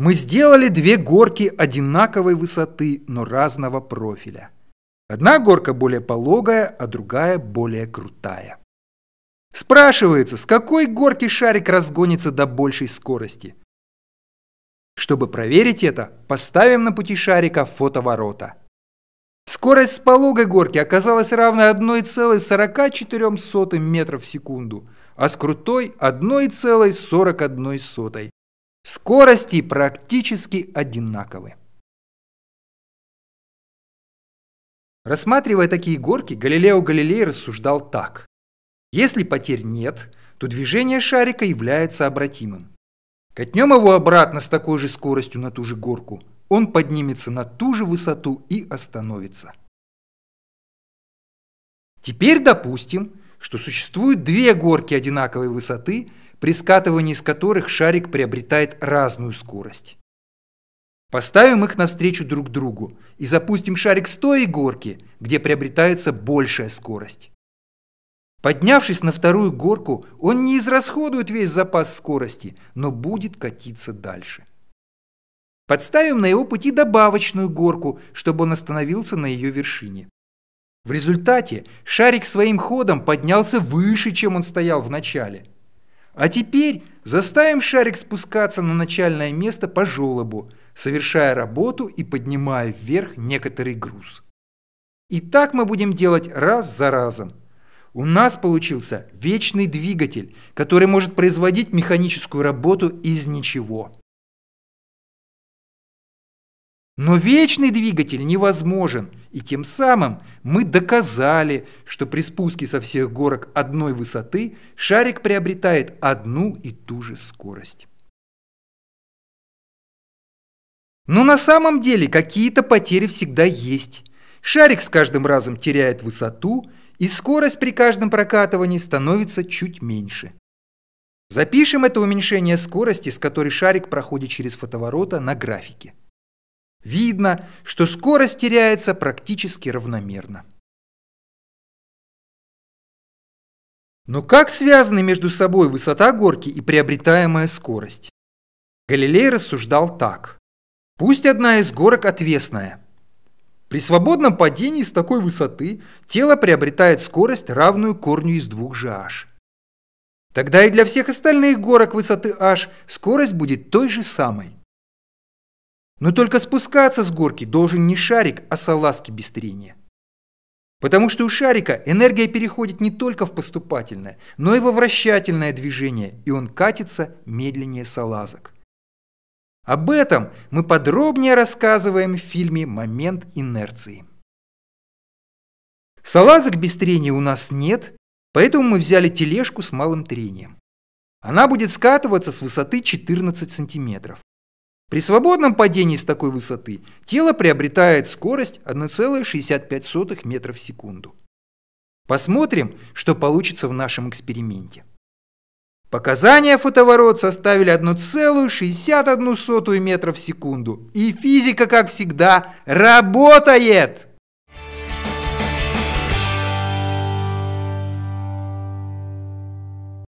Мы сделали две горки одинаковой высоты, но разного профиля. Одна горка более пологая, а другая более крутая. Спрашивается, с какой горки шарик разгонится до большей скорости? Чтобы проверить это, поставим на пути шарика фотоворота. Скорость с пологой горки оказалась равной 1,44 метров в секунду, а с крутой – 1,41. Скорости практически одинаковы. Рассматривая такие горки, Галилео Галилей рассуждал так. Если потерь нет, то движение шарика является обратимым. Катнем его обратно с такой же скоростью на ту же горку, он поднимется на ту же высоту и остановится. Теперь допустим, что существуют две горки одинаковой высоты – при скатывании из которых шарик приобретает разную скорость. Поставим их навстречу друг другу и запустим шарик с той горки, где приобретается большая скорость. Поднявшись на вторую горку, он не израсходует весь запас скорости, но будет катиться дальше. Подставим на его пути добавочную горку, чтобы он остановился на ее вершине. В результате шарик своим ходом поднялся выше, чем он стоял в начале. А теперь заставим шарик спускаться на начальное место по желобу, совершая работу и поднимая вверх некоторый груз. И так мы будем делать раз за разом. У нас получился вечный двигатель, который может производить механическую работу из ничего. Но вечный двигатель невозможен – и тем самым мы доказали, что при спуске со всех горок одной высоты шарик приобретает одну и ту же скорость. Но на самом деле какие-то потери всегда есть. Шарик с каждым разом теряет высоту, и скорость при каждом прокатывании становится чуть меньше. Запишем это уменьшение скорости, с которой шарик проходит через фотоворота на графике. Видно, что скорость теряется практически равномерно. Но как связаны между собой высота горки и приобретаемая скорость? Галилей рассуждал так. Пусть одна из горок отвесная. При свободном падении с такой высоты тело приобретает скорость, равную корню из двух же h. Тогда и для всех остальных горок высоты h скорость будет той же самой. Но только спускаться с горки должен не шарик, а салазки без трения. Потому что у шарика энергия переходит не только в поступательное, но и во вращательное движение, и он катится медленнее салазок. Об этом мы подробнее рассказываем в фильме «Момент инерции». Салазок без трения у нас нет, поэтому мы взяли тележку с малым трением. Она будет скатываться с высоты 14 сантиметров. При свободном падении с такой высоты тело приобретает скорость 1,65 метра в секунду. Посмотрим, что получится в нашем эксперименте. Показания фотоворот составили 1,61 метра в секунду. И физика, как всегда, работает!